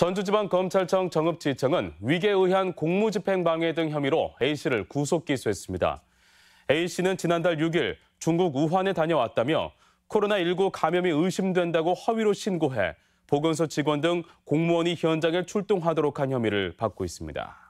전주지방검찰청 정읍지청은 위계에 의한 공무집행방해 등 혐의로 A씨를 구속 기소했습니다. A씨는 지난달 6일 중국 우한에 다녀왔다며 코로나19 감염이 의심된다고 허위로 신고해 보건소 직원 등 공무원이 현장에 출동하도록 한 혐의를 받고 있습니다.